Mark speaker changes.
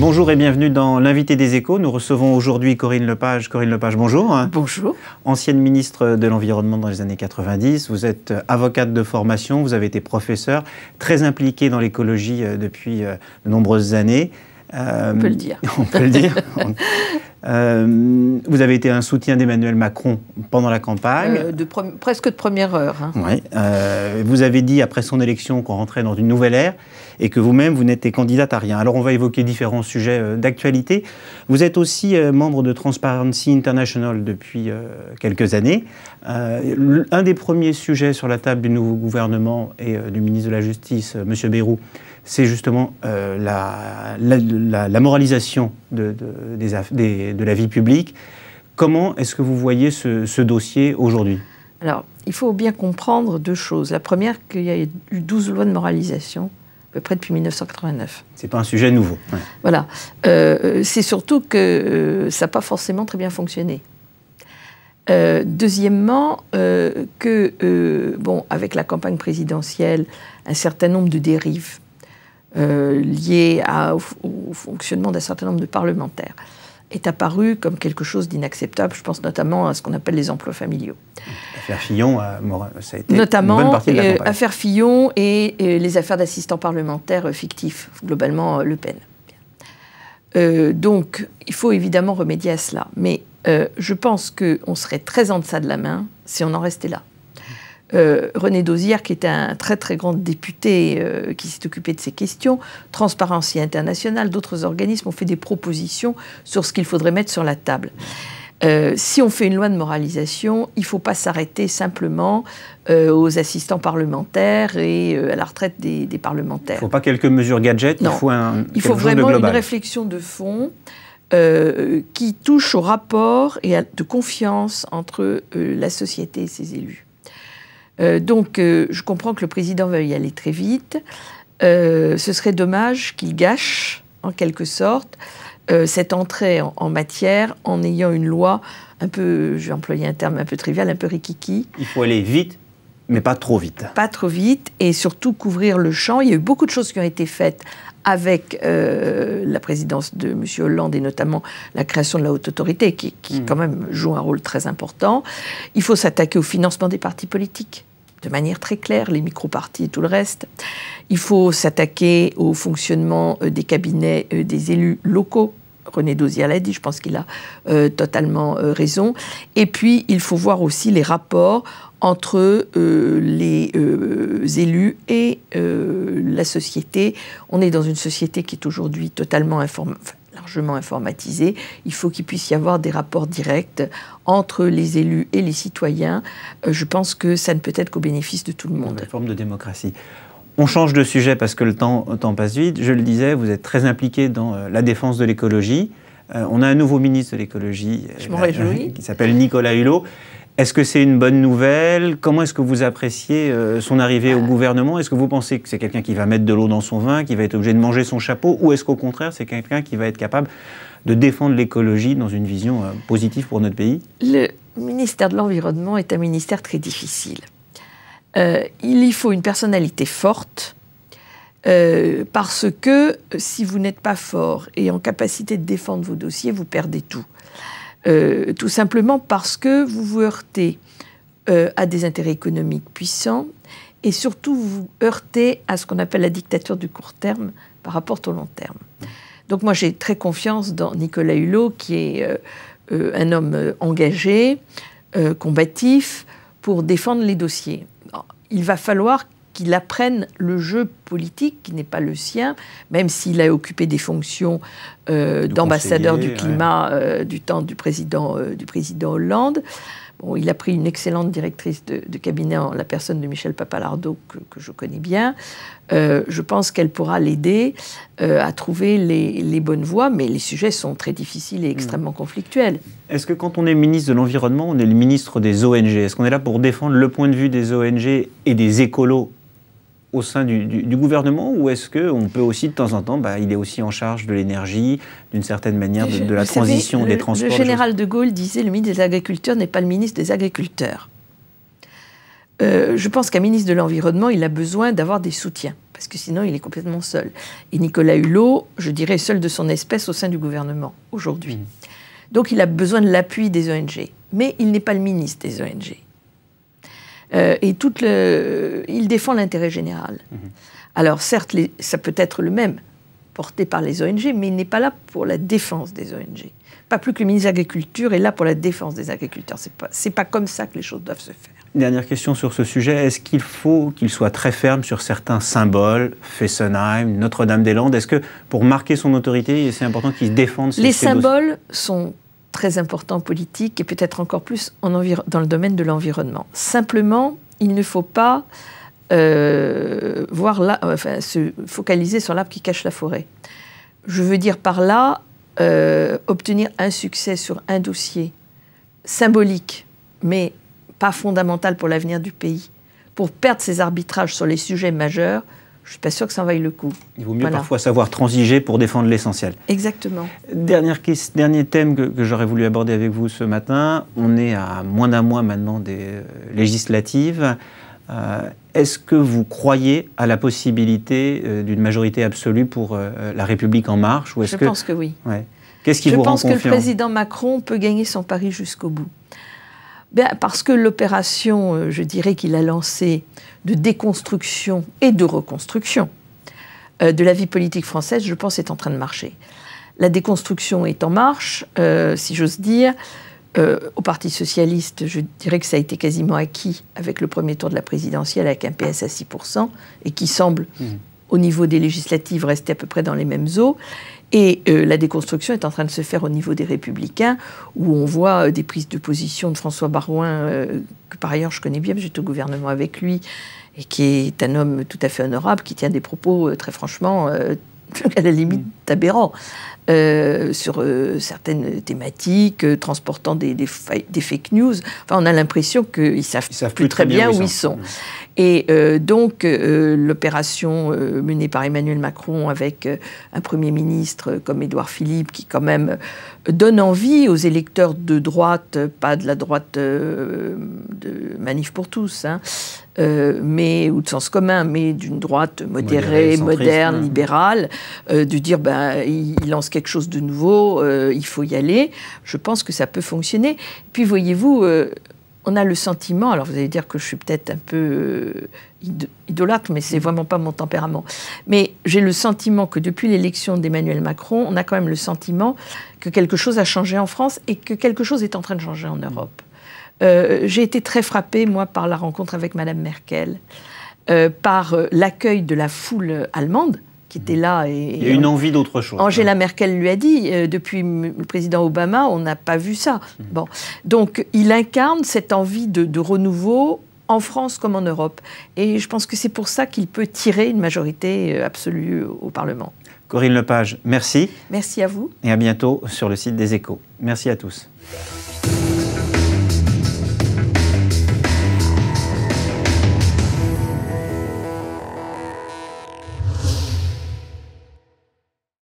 Speaker 1: Bonjour et bienvenue dans l'invité des échos. Nous recevons aujourd'hui Corinne Lepage. Corinne Lepage, bonjour. Bonjour. Ancienne ministre de l'Environnement dans les années 90, vous êtes avocate de formation, vous avez été professeur, très impliquée dans l'écologie euh, depuis euh, de nombreuses années. Euh, on peut le dire. On peut le dire. vous avez été un soutien d'Emmanuel Macron pendant la campagne. Euh, de
Speaker 2: presque de première heure. Hein.
Speaker 1: Euh, vous avez dit après son élection qu'on rentrait dans une nouvelle ère et que vous-même, vous, n'êtes n'étiez candidate à rien. Alors on va évoquer différents sujets d'actualité. Vous êtes aussi membre de Transparency International depuis quelques années. un des premiers sujets sur la table du nouveau gouvernement et du ministre de la Justice, M. Bayrou, c'est justement euh, la, moralisation de, des, de, la vie publique. Comment est-ce que vous voyez ce, dossier aujourd'hui
Speaker 2: Alors, il faut bien comprendre deux choses. La première, qu'il y a eu 12 lois de moralisation à peu près depuis 1989.
Speaker 1: C'est pas un sujet nouveau.
Speaker 2: Voilà. Euh, c'est surtout que euh, ça n'a pas forcément très bien fonctionné. deuxièmement, que, bon, avec la campagne présidentielle, un certain nombre de dérives euh, liée au, fonctionnement d'un certain nombre de parlementaires est apparu comme quelque chose d'inacceptable. Je pense notamment à ce qu'on appelle les emplois familiaux.
Speaker 1: L'affaire Fillon, euh, ça a été une bonne partie de la euh, campagne.
Speaker 2: affaire Fillon et, les affaires d'assistants parlementaires euh, fictifs, globalement Le Pen. donc, il faut évidemment remédier à cela. Mais je pense qu'on serait très en deçà de la main si on en restait là. Euh, René Dosière, qui est un très très grand député euh, qui s'est occupé de ces questions, Transparency International, d'autres organismes ont fait des propositions sur ce qu'il faudrait mettre sur la table. Euh, si on fait une loi de moralisation, il ne faut pas s'arrêter simplement aux assistants parlementaires et à la retraite des, parlementaires. Il ne faut
Speaker 1: pas quelques mesures gadgets, il faut, un, il faut vraiment une
Speaker 2: réflexion de fond. qui touche au rapport et à, de confiance entre la société et ses élus. Euh, donc, euh, je comprends que le président veuille y aller très vite. Euh, ce serait dommage qu'il gâche, en quelque sorte, cette entrée en, matière en ayant une loi un peu, je vais employer un terme un peu trivial, un peu rikiki.
Speaker 1: Il faut aller vite, mais pas trop vite.
Speaker 2: Pas trop vite, et surtout couvrir le champ. Il y a eu beaucoup de choses qui ont été faites avec la présidence de M. Hollande et notamment la création de la haute autorité, qui, hmm. quand même joue un rôle très important. Il faut s'attaquer au financement des partis politiques de manière très claire, les micropartis et tout le reste. Il faut s'attaquer au fonctionnement euh, des cabinets euh, des élus locaux. René Dozier l'a dit, je pense qu'il a euh, totalement raison. Et puis, il faut voir aussi les rapports entre les élus et la société. On est dans une société qui est aujourd'hui totalement informée largement informatisé, il faut qu'il puisse y avoir des rapports directs entre les élus et les citoyens. Euh, je pense que ça ne peut être qu'au bénéfice de tout le monde. Une forme de
Speaker 1: démocratie. On change de sujet parce que le temps, passe vite. Je le disais, vous êtes très impliqué dans euh, la défense de l'écologie. Euh, on a un nouveau ministre de l'écologie qui s'appelle Nicolas Hulot. Est-ce que c'est une bonne nouvelle Comment est-ce que vous appréciez euh, son arrivée au gouvernement Est-ce que vous pensez que c'est quelqu'un qui va mettre de l'eau dans son vin, qui va être obligé de manger son chapeau Ou est-ce qu'au contraire, c'est quelqu'un qui va être capable de défendre l'écologie dans une vision euh, positive pour notre pays
Speaker 2: Le ministère de l'Environnement est un ministère très difficile. Euh, il y faut une personnalité forte. parce que si vous n'êtes pas fort et en capacité de défendre vos dossiers, vous perdez tout. Euh, tout simplement parce que vous vous heurtez euh, à des intérêts économiques puissants et surtout vous vous heurtez à ce qu'on appelle la dictature du court terme par rapport au long terme. Donc moi j'ai très confiance dans Nicolas Hulot qui est euh, un homme engagé, combatif, pour défendre les dossiers. il va falloir qu'il apprenne le jeu politique qui n'est pas le sien, même s'il a occupé des fonctions euh, d'ambassadeur du climat euh, du temps du président, euh, du président Hollande. Bon, il a pris une excellente directrice de, cabinet en la personne de Michel Papalardo, que, je connais bien. je pense qu'elle pourra l'aider à trouver les, bonnes voies, mais les sujets sont très difficiles et hmm. extrêmement conflictuels.
Speaker 1: Est-ce que quand on est ministre de l'Environnement, on est le ministre des ONG Est-ce qu'on est là pour défendre le point de vue des ONG et des écolos au sein du, gouvernement ou est-ce qu'on peut aussi de temps en temps, bah, il est aussi en charge de l'énergie, d'une certaine manière de, la transition des transports Le général
Speaker 2: de Gaulle disait le ministre des Agriculteurs n'est pas le ministre des Agriculteurs. Euh, je pense qu'un ministre de l'Environnement, il a besoin d'avoir des soutiens, parce que sinon il est complètement seul. Et Nicolas Hulot, je dirais, seul de son espèce au sein du gouvernement aujourd'hui. Mmh. Donc il a besoin de l'appui des ONG, mais il n'est pas le ministre des ONG. Euh, et tout le, il défend l'intérêt général. Mhm. Alors certes, ça peut être le même porté par les ONG, mais il n'est pas là pour la défense des ONG. Pas plus que le ministre de l'Agriculture est là pour la défense des agriculteurs. C'est pas, pas comme ça que les choses doivent se faire.
Speaker 1: Dernière question sur ce sujet. Est-ce qu'il faut qu'il soit très ferme sur certains symboles, Fessenheim, Notre-Dame-des-Landes Est-ce que pour marquer son autorité, c'est important qu'il défende ces Les symboles
Speaker 2: sont très important politique et peut-être encore plus dans le domaine de l'environnement. Simplement, il ne faut pas euh, voir se focaliser sur l'arbre qui cache la forêt. Je veux dire par là, euh, obtenir un succès sur un dossier symbolique, mais pas fondamental pour l'avenir du pays, pour perdre ses arbitrages sur les sujets majeurs, je ne suis pas sûr que ça en vaille le coup.
Speaker 1: Il vaut mieux parfois savoir transiger pour défendre l'essentiel.
Speaker 2: Exactement.
Speaker 1: Dernière question, dernier thème que, j'aurais voulu aborder avec vous ce matin. On est à moins d'un mois maintenant des euh, législatives. Euh, est-ce que vous croyez à la possibilité euh, d'une majorité absolue pour la République en marche ou Je que... pense que oui. Qu'est-ce qui vous rend confiant Je pense que le président
Speaker 2: Macron peut gagner son pari jusqu'au bout. Ben, parce que l'opération, euh, je dirais qu'il a lancée de déconstruction et de reconstruction euh, de la vie politique française, je pense, est en train de marcher. La déconstruction est en marche, euh, si j'ose dire. au Parti socialiste, je dirais que ça a été quasiment acquis avec le premier tour de la présidentielle, avec un PS à 6%, et qui semble, mmh. au niveau des législatives, rester à peu près dans les mêmes eaux. Et euh, la déconstruction est en train de se faire au niveau des Républicains, où on voit euh, des prises de position de François Barouin, euh, que par ailleurs je connais bien, j'étais au gouvernement avec lui, et qui est un homme tout à fait honorable, qui tient des propos très franchement, à la limite mm. aberrants, sur certaines thématiques, transportant des, des, fake news. Enfin, on a l'impression qu'ils savent, savent plus, très bien, Où ils sont. Mm. Et euh, donc, euh, l'opération euh, menée par Emmanuel Macron avec un Premier ministre comme Édouard Philippe, qui quand même donne envie aux électeurs de droite, pas de la droite de Manif pour tous, hein, mais, ou de sens commun, mais d'une droite modérée, moderne, libérale, de dire, ben, il lance quelque chose de nouveau, il faut y aller. Je pense que ça peut fonctionner. Puis, voyez-vous on a le sentiment, alors vous allez dire que je suis peut-être un peu euh, idolâtre, mais c'est mm. vraiment pas mon tempérament. Mais j'ai le sentiment que depuis l'élection d'Emmanuel Macron, on a quand même le sentiment que quelque chose a changé en France et que quelque chose est en train de changer en mm. Europe. Euh, j'ai été très frappée, moi, par la rencontre avec Madame Merkel, euh, par l'accueil de la foule allemande qui était là. Et, Il y a une envie
Speaker 1: d'autre chose. Angela hein.
Speaker 2: Merkel lui a dit, euh, depuis le président Obama, on n'a pas vu ça. Hmm. Bon. Donc il incarne cette envie de, de, renouveau en France comme en Europe. Et je pense que c'est pour ça qu'il peut tirer une
Speaker 1: majorité euh, absolue au Parlement. Corinne Lepage, merci.
Speaker 2: Merci à vous.
Speaker 1: Et à bientôt sur le site des échos. Merci à tous.